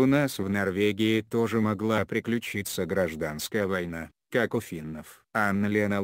У нас в Норвегии тоже могла приключиться гражданская война, как у финнов. Анна-Лена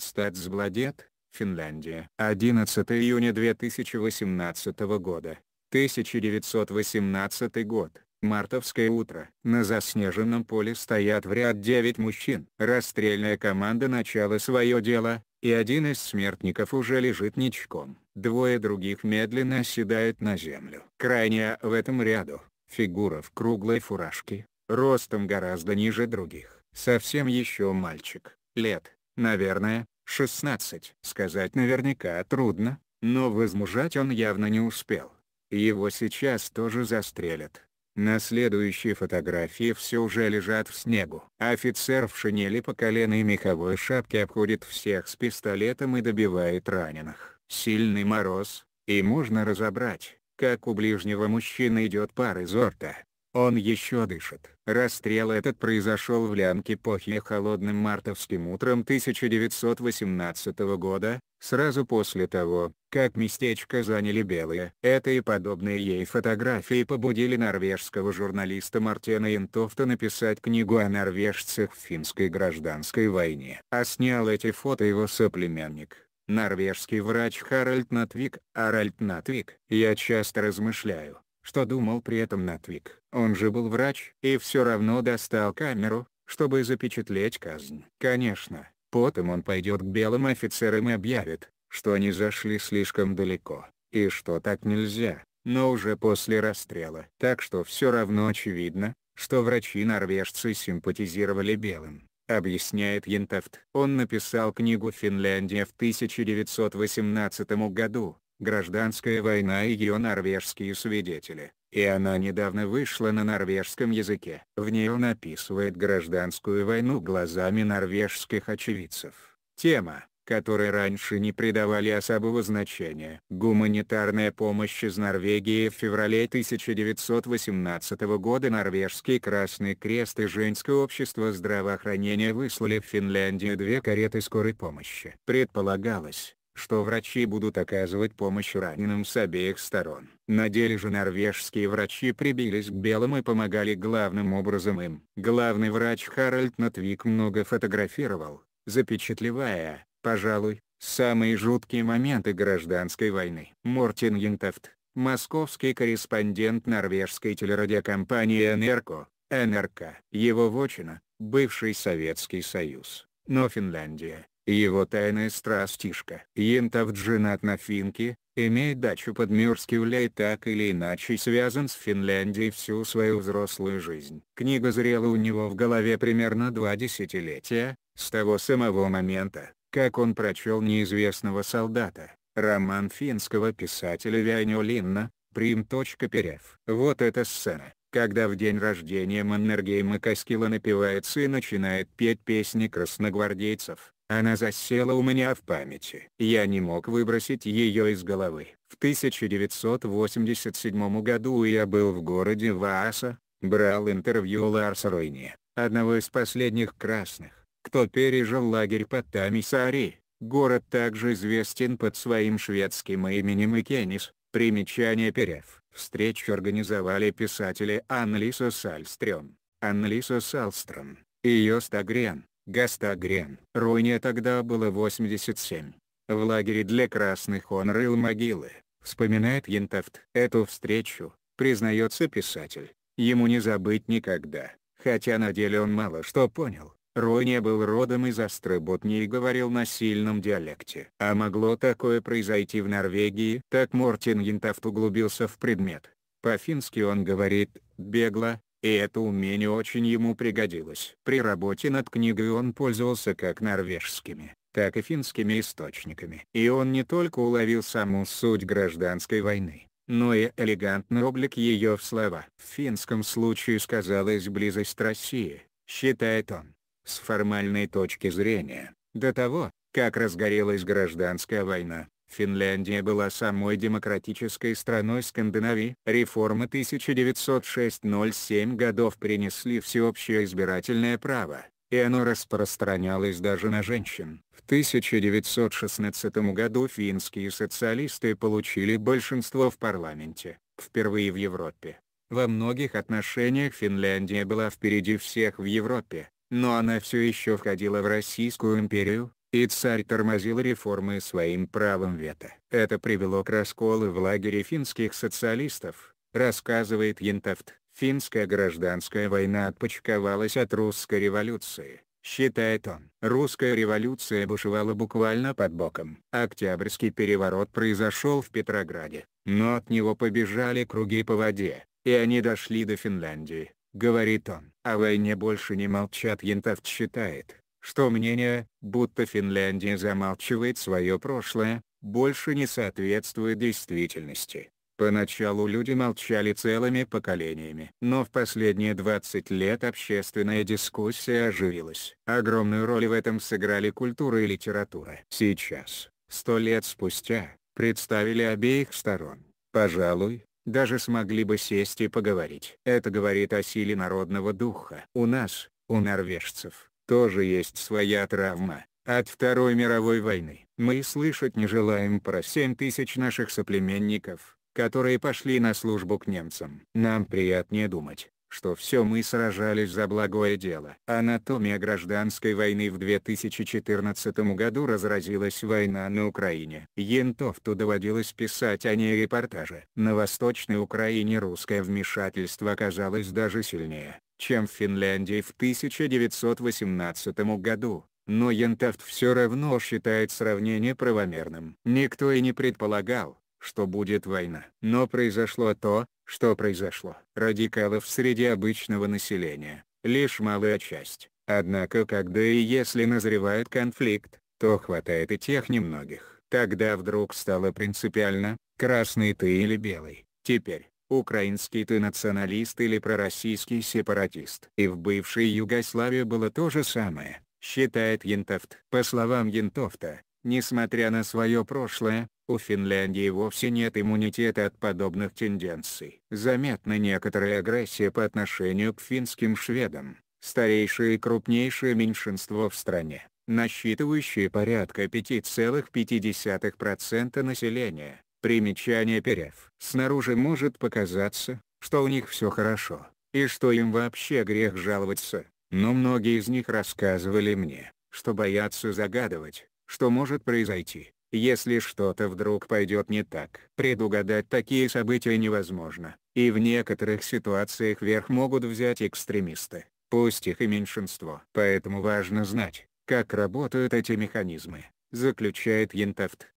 стать сбладет. Финляндия. 11 июня 2018 года. 1918 год. Мартовское утро. На заснеженном поле стоят в ряд 9 мужчин. Расстрельная команда начала свое дело, и один из смертников уже лежит ничком. Двое других медленно оседают на землю. Крайняя в этом ряду. Фигура в круглой фуражке, ростом гораздо ниже других. Совсем еще мальчик, лет, наверное, 16. Сказать наверняка трудно, но возмужать он явно не успел. Его сейчас тоже застрелят. На следующей фотографии все уже лежат в снегу. Офицер в шинели по колено и меховой шапке обходит всех с пистолетом и добивает раненых. Сильный мороз, и можно разобрать, как у ближнего мужчины идет пар из рта. Он еще дышит. Расстрел этот произошел в лямке Похе холодным мартовским утром 1918 года, сразу после того, как местечко заняли белые. Это и подобные ей фотографии побудили норвежского журналиста Мартена Янтофта написать книгу о норвежцах в финской гражданской войне. А снял эти фото его соплеменник Норвежский врач Харальд Натвик, Аральд Натвик. Я часто размышляю, что думал при этом Натвик. Он же был врач и все равно достал камеру, чтобы запечатлеть казнь. Конечно, потом он пойдет к белым офицерам и объявит, что они зашли слишком далеко, и что так нельзя, но уже после расстрела. Так что все равно очевидно, что врачи-норвежцы симпатизировали белым объясняет Янтефт. Он написал книгу «Финляндия» в 1918 году, «Гражданская война и ее норвежские свидетели», и она недавно вышла на норвежском языке. В ней он описывает гражданскую войну глазами норвежских очевидцев. Тема которые раньше не придавали особого значения. Гуманитарная помощь из Норвегии в феврале 1918 года Норвежский Красный Крест и Женское общество здравоохранения выслали в Финляндию две кареты скорой помощи. Предполагалось, что врачи будут оказывать помощь раненым с обеих сторон. На деле же норвежские врачи прибились к белым и помогали главным образом им. Главный врач Харальд Натвик много фотографировал, запечатлевая, Пожалуй, самые жуткие моменты гражданской войны. Мортин Юнтефт, московский корреспондент норвежской телерадиокомпании «Энерко», «НРК». Его вочина – бывший Советский Союз, но Финляндия. Его тайная страстишка. Юнтефт женат на финке, имеет дачу под Мюрскивля и так или иначе связан с Финляндией всю свою взрослую жизнь. Книга зрела у него в голове примерно два десятилетия, с того самого момента, как он прочел неизвестного солдата, роман финского писателя Вяйню Линна, прим.перев. Вот эта сцена, когда в день рождения Маннергейма Каскила напивается и начинает петь песни красногвардейцев. Она засела у меня в памяти. Я не мог выбросить ее из головы. В 1987 году я был в городе Вааса, брал интервью Ларса Ройни, одного из последних красных кто пережил лагерь под Тамисари. Город также известен под своим шведским именем Икенис. Примечание перев. Встречу организовали писатели Анлиса Сальстрём, Анлиса Салстром и Йостагрен, Гастагрен. Руйне тогда было 87. В лагере для красных он рыл могилы, вспоминает Янтовт. Эту встречу, признается писатель, ему не забыть никогда, хотя на деле он мало что понял. Рой был родом из Астроботни и говорил на сильном диалекте. А могло такое произойти в Норвегии? Так Мортин Янтафт углубился в предмет. По-фински он говорит «бегло», и это умение очень ему пригодилось. При работе над книгой он пользовался как норвежскими, так и финскими источниками. И он не только уловил саму суть гражданской войны, но и элегантный облик ее в слова. В финском случае сказалась близость России, считает он. С формальной точки зрения, до того, как разгорелась гражданская война, Финляндия была самой демократической страной Скандинавии. Реформы 1906-07 годов принесли всеобщее избирательное право, и оно распространялось даже на женщин. В 1916 году финские социалисты получили большинство в парламенте, впервые в Европе. Во многих отношениях Финляндия была впереди всех в Европе, но она все еще входила в Российскую империю, и царь тормозил реформы своим правом вето. Это привело к расколу в лагере финских социалистов, рассказывает Янтафт. Финская гражданская война отпочковалась от русской революции, считает он. Русская революция бушевала буквально под боком. Октябрьский переворот произошел в Петрограде, но от него побежали круги по воде, и они дошли до Финляндии говорит он. О а войне больше не молчат Янтовт считает, что мнение, будто Финляндия замалчивает свое прошлое, больше не соответствует действительности. Поначалу люди молчали целыми поколениями. Но в последние 20 лет общественная дискуссия оживилась. Огромную роль в этом сыграли культура и литература. Сейчас, сто лет спустя, представили обеих сторон. Пожалуй, даже смогли бы сесть и поговорить. Это говорит о силе народного духа. У нас, у норвежцев, тоже есть своя травма, от Второй мировой войны. Мы слышать не желаем про 7 тысяч наших соплеменников, которые пошли на службу к немцам. Нам приятнее думать, что все мы сражались за благое дело. Анатомия гражданской войны в 2014 году разразилась война на Украине. Ентовту доводилось писать о ней репортажи. На Восточной Украине русское вмешательство оказалось даже сильнее, чем в Финляндии в 1918 году но Янтафт все равно считает сравнение правомерным. Никто и не предполагал, что будет война. Но произошло то, что произошло. Радикалов среди обычного населения, лишь малая часть. Однако когда и если назревает конфликт, то хватает и тех немногих. Тогда вдруг стало принципиально, красный ты или белый. Теперь, украинский ты националист или пророссийский сепаратист. И в бывшей Югославии было то же самое, считает Янтофт. По словам Янтофта, несмотря на свое прошлое, у Финляндии вовсе нет иммунитета от подобных тенденций. Заметна некоторая агрессия по отношению к финским шведам, старейшее и крупнейшее меньшинство в стране, насчитывающее порядка 5,5% населения. Примечание перев. Снаружи может показаться, что у них все хорошо, и что им вообще грех жаловаться, но многие из них рассказывали мне, что боятся загадывать, что может произойти если что-то вдруг пойдет не так. Предугадать такие события невозможно, и в некоторых ситуациях верх могут взять экстремисты, пусть их и меньшинство. Поэтому важно знать, как работают эти механизмы, заключает Янтафт.